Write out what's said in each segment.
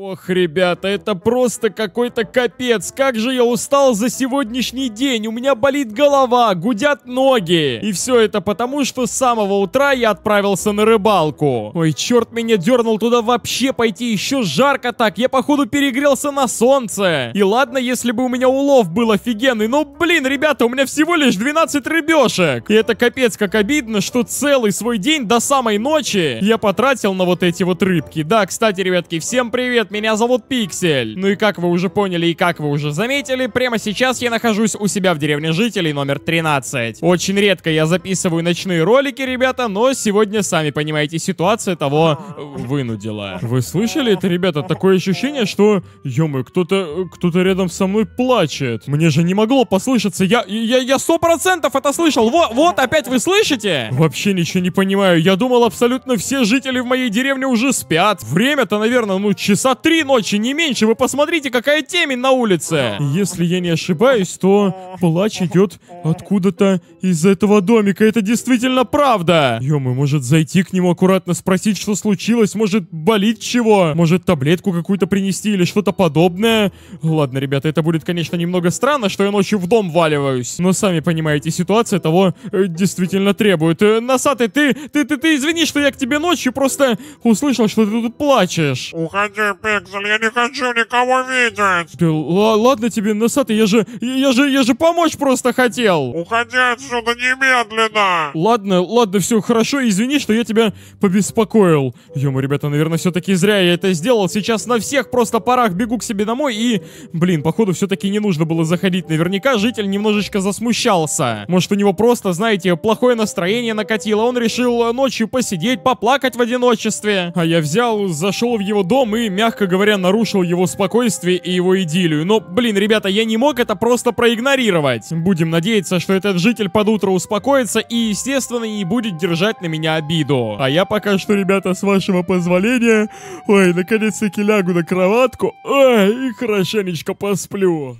Ох, ребята, это просто какой-то капец. Как же я устал за сегодняшний день. У меня болит голова, гудят ноги. И все это потому, что с самого утра я отправился на рыбалку. Ой, черт меня дернул туда вообще пойти. Еще жарко так. Я, походу, перегрелся на солнце. И ладно, если бы у меня улов был офигенный. Но, блин, ребята, у меня всего лишь 12 рыбешек. И это капец как обидно, что целый свой день до самой ночи я потратил на вот эти вот рыбки. Да, кстати, ребятки, всем привет привет, меня зовут Пиксель. Ну и как вы уже поняли и как вы уже заметили, прямо сейчас я нахожусь у себя в деревне жителей номер 13. Очень редко я записываю ночные ролики, ребята, но сегодня, сами понимаете, ситуация того вынудила. Вы слышали это, ребята? Такое ощущение, что, ё кто-то, кто-то рядом со мной плачет. Мне же не могло послышаться, я, я, я сто процентов это слышал. Вот, вот, опять вы слышите? Вообще ничего не понимаю, я думал абсолютно все жители в моей деревне уже спят. Время-то, наверное, ну часа три ночи, не меньше. Вы посмотрите, какая темень на улице. Если я не ошибаюсь, то плач идет откуда-то из этого домика. Это действительно правда. Ё-мы, может зайти к нему аккуратно спросить, что случилось? Может болит чего? Может таблетку какую-то принести или что-то подобное? Ладно, ребята, это будет, конечно, немного странно, что я ночью в дом валиваюсь. Но сами понимаете, ситуация того э, действительно требует. Э, Носатый, ты, ты, ты, ты извини, что я к тебе ночью просто услышал, что ты тут плачешь. Уходи, Пиксель, я не хочу никого видеть. Да ладно тебе, носатый, я же, я же, я же помочь просто хотел. Уходи отсюда немедленно. Ладно, ладно, все хорошо, извини, что я тебя побеспокоил. Ему, ребята, наверное, все-таки зря я это сделал. Сейчас на всех просто парах бегу к себе домой и, блин, походу все-таки не нужно было заходить. Наверняка житель немножечко засмущался. Может, у него просто, знаете, плохое настроение накатило. Он решил э, ночью посидеть, поплакать в одиночестве. А я взял, зашел в его дом и мягко мягко говоря, нарушил его спокойствие и его идиллию. Но, блин, ребята, я не мог это просто проигнорировать. Будем надеяться, что этот житель под утро успокоится и, естественно, не будет держать на меня обиду. А я пока что, ребята, с вашего позволения... Ой, наконец-таки лягу на кроватку. Ой, и хорошенечко посплю.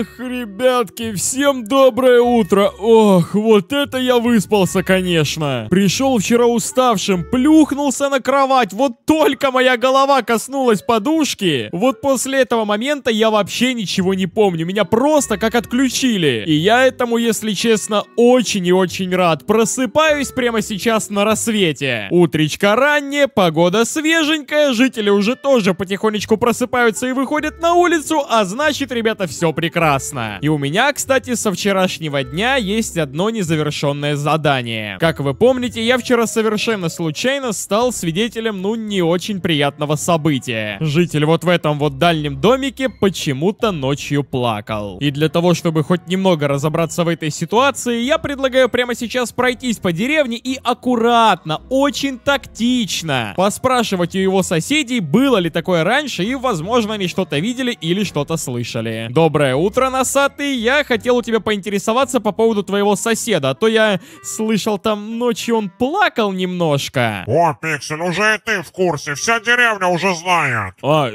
Ах, ребятки, всем доброе утро. Ох, вот это я выспался, конечно. Пришел вчера уставшим, плюхнулся на кровать. Вот только моя голова коснулась подушки. Вот после этого момента я вообще ничего не помню. Меня просто как отключили. И я этому, если честно, очень и очень рад. Просыпаюсь прямо сейчас на рассвете. Утречка ранняя, погода свеженькая. Жители уже тоже потихонечку просыпаются и выходят на улицу. А значит, ребята, все прекрасно прекрасно. И у меня, кстати, со вчерашнего дня есть одно незавершенное задание. Как вы помните, я вчера совершенно случайно стал свидетелем, ну, не очень приятного события. Житель вот в этом вот дальнем домике почему-то ночью плакал. И для того, чтобы хоть немного разобраться в этой ситуации, я предлагаю прямо сейчас пройтись по деревне и аккуратно, очень тактично поспрашивать у его соседей, было ли такое раньше и, возможно, они что-то видели или что-то слышали. Доброе утро! утро, носатый. Я хотел у тебя поинтересоваться по поводу твоего соседа, а то я слышал там ночью он плакал немножко. О, Пиксель, уже и ты в курсе, вся деревня уже знает. А,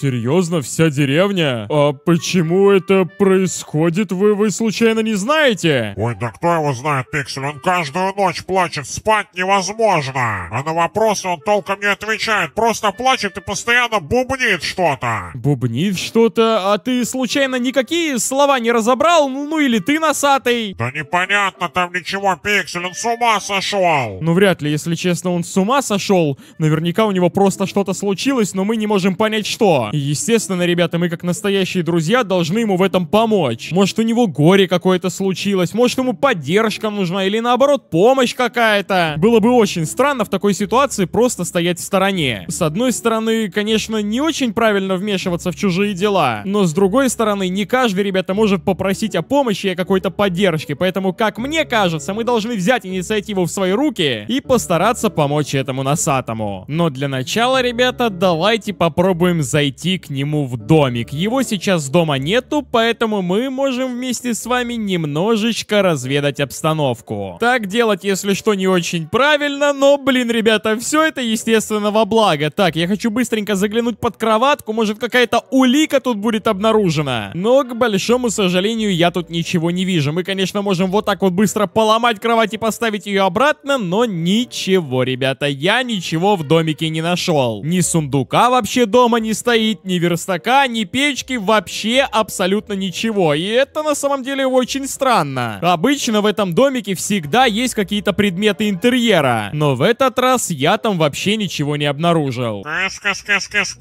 серьезно, вся деревня? А почему это происходит, вы, вы случайно не знаете? Ой, да кто его знает, Пиксель, он каждую ночь плачет, спать невозможно. А на вопросы он толком не отвечает, просто плачет и постоянно бубнит что-то. Бубнит что-то? А ты случайно никаких какие слова не разобрал, ну, ну или ты носатый. Да непонятно там ничего, Пиксель, он с ума сошел. Ну вряд ли, если честно, он с ума сошел. Наверняка у него просто что-то случилось, но мы не можем понять что. И естественно, ребята, мы как настоящие друзья должны ему в этом помочь. Может у него горе какое-то случилось, может ему поддержка нужна или наоборот помощь какая-то. Было бы очень странно в такой ситуации просто стоять в стороне. С одной стороны, конечно, не очень правильно вмешиваться в чужие дела, но с другой стороны, не каждый каждый, ребята, может попросить о помощи и какой-то поддержке. Поэтому, как мне кажется, мы должны взять инициативу в свои руки и постараться помочь этому носатому. Но для начала, ребята, давайте попробуем зайти к нему в домик. Его сейчас дома нету, поэтому мы можем вместе с вами немножечко разведать обстановку. Так делать, если что, не очень правильно, но, блин, ребята, все это, естественно, во благо. Так, я хочу быстренько заглянуть под кроватку, может какая-то улика тут будет обнаружена. Но к большому сожалению, я тут ничего не вижу. Мы, конечно, можем вот так вот быстро поломать кровать и поставить ее обратно, но ничего, ребята, я ничего в домике не нашел. Ни сундука вообще дома не стоит, ни верстака, ни печки, вообще абсолютно ничего. И это на самом деле очень странно. Обычно в этом домике всегда есть какие-то предметы интерьера, но в этот раз я там вообще ничего не обнаружил. кыс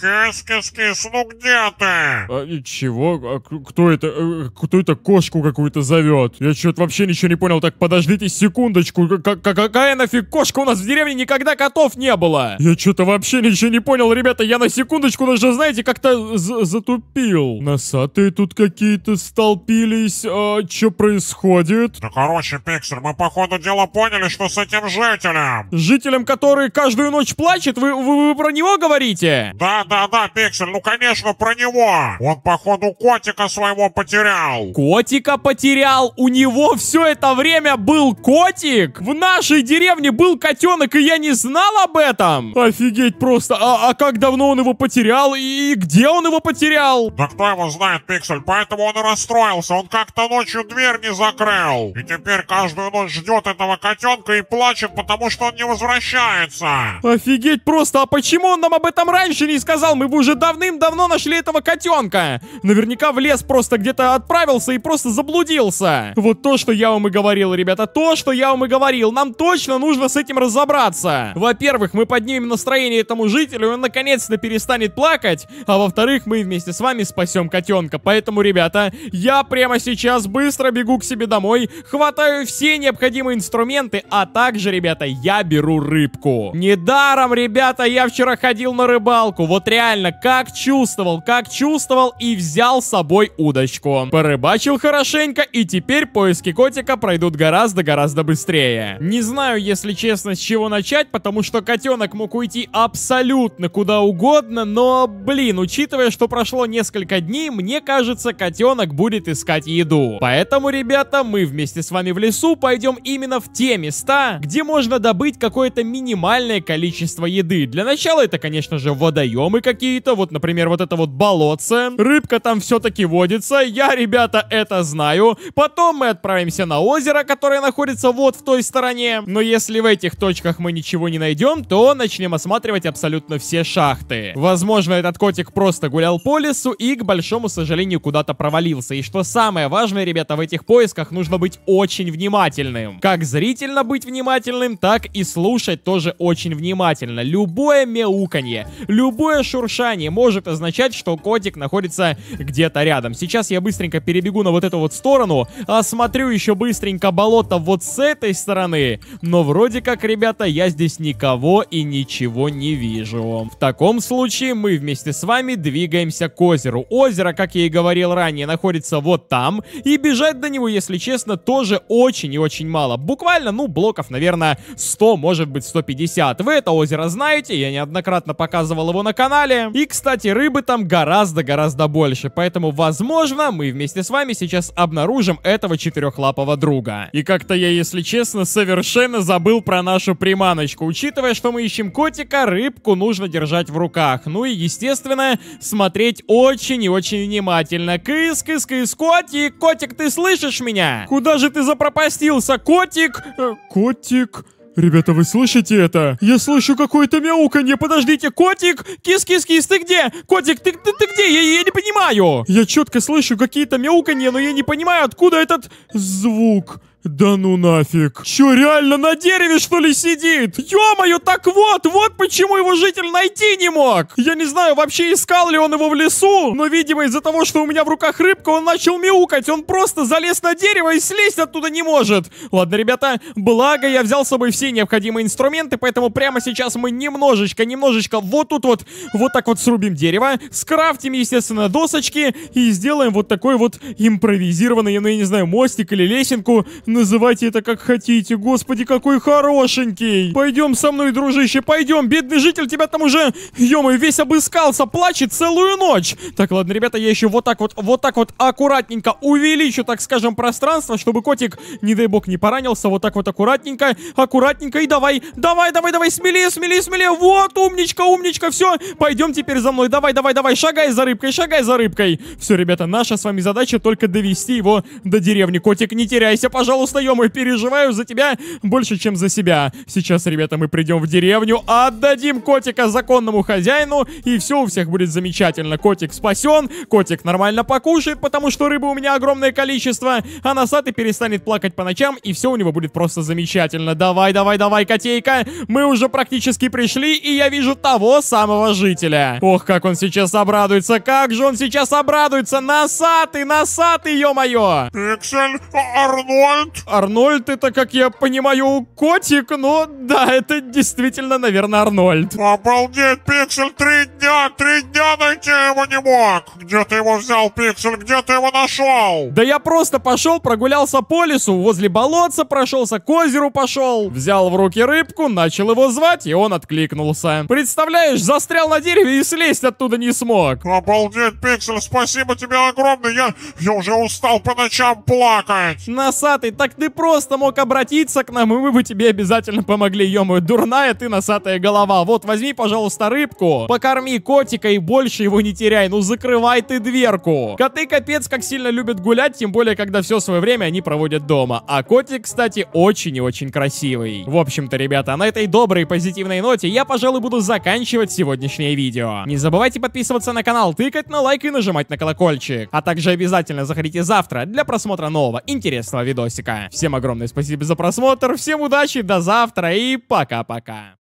ну где ты? чего? А, кто это, э, кто это кошку какую-то зовет? Я что-то вообще ничего не понял. Так, подождите секундочку. какая нафиг кошка? У нас в деревне никогда котов не было. Я что-то вообще ничего не понял, ребята. Я на секундочку даже, знаете, как-то затупил. Носатые тут какие-то столпились. А, что происходит? Да короче, Пиксер, мы по ходу дела поняли, что с этим жителем. Жителем, который каждую ночь плачет? Вы, вы, вы про него говорите? Да, да, да, Пиксер, ну конечно про него. Он походу котика своего своего потерял. Котика потерял? У него все это время был котик? В нашей деревне был котенок, и я не знал об этом? Офигеть просто. А, а как давно он его потерял? И, и где он его потерял? Да кто его знает, Пиксель, поэтому он и расстроился. Он как-то ночью дверь не закрыл. И теперь каждую ночь ждет этого котенка и плачет, потому что он не возвращается. Офигеть просто. А почему он нам об этом раньше не сказал? Мы бы уже давным-давно нашли этого котенка. Наверняка в лес просто где-то отправился и просто заблудился. Вот то, что я вам и говорил, ребята, то, что я вам и говорил. Нам точно нужно с этим разобраться. Во-первых, мы поднимем настроение этому жителю, и он наконец-то перестанет плакать. А во-вторых, мы вместе с вами спасем котенка. Поэтому, ребята, я прямо сейчас быстро бегу к себе домой, хватаю все необходимые инструменты, а также, ребята, я беру рыбку. Недаром, ребята, я вчера ходил на рыбалку. Вот реально, как чувствовал, как чувствовал и взял с собой удочку. Порыбачил хорошенько, и теперь поиски котика пройдут гораздо-гораздо быстрее. Не знаю, если честно, с чего начать, потому что котенок мог уйти абсолютно куда угодно, но, блин, учитывая, что прошло несколько дней, мне кажется, котенок будет искать еду. Поэтому, ребята, мы вместе с вами в лесу пойдем именно в те места, где можно добыть какое-то минимальное количество еды. Для начала это, конечно же, водоемы какие-то, вот, например, вот это вот болотце. Рыбка там все-таки водится находится. Я, ребята, это знаю. Потом мы отправимся на озеро, которое находится вот в той стороне. Но если в этих точках мы ничего не найдем, то начнем осматривать абсолютно все шахты. Возможно, этот котик просто гулял по лесу и, к большому сожалению, куда-то провалился. И что самое важное, ребята, в этих поисках нужно быть очень внимательным. Как зрительно быть внимательным, так и слушать тоже очень внимательно. Любое мяуканье, любое шуршание может означать, что котик находится где-то рядом. Сейчас я быстренько перебегу на вот эту вот сторону, осмотрю а еще быстренько болото вот с этой стороны. Но вроде как, ребята, я здесь никого и ничего не вижу. В таком случае мы вместе с вами двигаемся к озеру. Озеро, как я и говорил ранее, находится вот там. И бежать до него, если честно, тоже очень и очень мало. Буквально, ну, блоков, наверное, 100, может быть, 150. Вы это озеро знаете, я неоднократно показывал его на канале. И, кстати, рыбы там гораздо-гораздо больше, поэтому, возможно, Возможно, мы вместе с вами сейчас обнаружим этого четырехлапого друга. И как-то я, если честно, совершенно забыл про нашу приманочку. Учитывая, что мы ищем котика, рыбку нужно держать в руках. Ну и, естественно, смотреть очень и очень внимательно. Кыс, кыс, кыс, котик, котик, ты слышишь меня? Куда же ты запропастился, котик? Э, котик... Ребята, вы слышите это? Я слышу какое-то мяуканье. Подождите, котик! Кис-кис-кис, ты где? Котик, ты, ты, ты где? Я, я не понимаю. Я четко слышу какие-то мяуканье, но я не понимаю, откуда этот звук. Да ну нафиг. Чё, реально на дереве, что ли, сидит? Ё-моё, так вот, вот почему его житель найти не мог. Я не знаю, вообще искал ли он его в лесу, но, видимо, из-за того, что у меня в руках рыбка, он начал мяукать. Он просто залез на дерево и слезть оттуда не может. Ладно, ребята, благо я взял с собой все необходимые инструменты, поэтому прямо сейчас мы немножечко, немножечко вот тут вот, вот так вот срубим дерево, скрафтим, естественно, досочки и сделаем вот такой вот импровизированный, ну, я не знаю, мостик или лесенку, Называйте это как хотите. Господи, какой хорошенький. Пойдем со мной, дружище, пойдем. Бедный житель тебя там уже, ё весь обыскался, плачет целую ночь. Так, ладно, ребята, я еще вот так вот, вот так вот аккуратненько увеличу, так скажем, пространство, чтобы котик, не дай бог, не поранился. Вот так вот аккуратненько, аккуратненько и давай, давай, давай, давай, смелее, смелее, смелее. Вот, умничка, умничка, все. Пойдем теперь за мной, давай, давай, давай, шагай за рыбкой, шагай за рыбкой. Все, ребята, наша с вами задача только довести его до деревни. Котик, не теряйся, пожалуйста устаем и переживаю за тебя больше, чем за себя. Сейчас, ребята, мы придем в деревню, отдадим котика законному хозяину, и все у всех будет замечательно. Котик спасен, котик нормально покушает, потому что рыбы у меня огромное количество, а носатый перестанет плакать по ночам, и все у него будет просто замечательно. Давай, давай, давай, котейка, мы уже практически пришли, и я вижу того самого жителя. Ох, как он сейчас обрадуется, как же он сейчас обрадуется, носатый, носатый, ё-моё! Пиксель, Арнольд, Арнольд. Арнольд это, как я понимаю, котик, но да, это действительно, наверное, Арнольд. Обалдеть, Пиксель, три дня, три дня найти его не мог. Где ты его взял, Пиксель, где ты его нашел? Да я просто пошел, прогулялся по лесу, возле болотца прошелся, к озеру пошел. Взял в руки рыбку, начал его звать, и он откликнулся. Представляешь, застрял на дереве и слезть оттуда не смог. Обалдеть, Пиксель, спасибо тебе огромное, я, я уже устал по ночам плакать. Носатый, так ты просто мог обратиться к нам, и мы бы тебе обязательно помогли, ё дурная ты носатая голова. Вот, возьми, пожалуйста, рыбку, покорми котика и больше его не теряй, ну закрывай ты дверку. Коты капец как сильно любят гулять, тем более, когда все свое время они проводят дома. А котик, кстати, очень и очень красивый. В общем-то, ребята, на этой доброй и позитивной ноте я, пожалуй, буду заканчивать сегодняшнее видео. Не забывайте подписываться на канал, тыкать на лайк и нажимать на колокольчик. А также обязательно заходите завтра для просмотра нового интересного видосика пока. Всем огромное спасибо за просмотр, всем удачи, до завтра и пока-пока.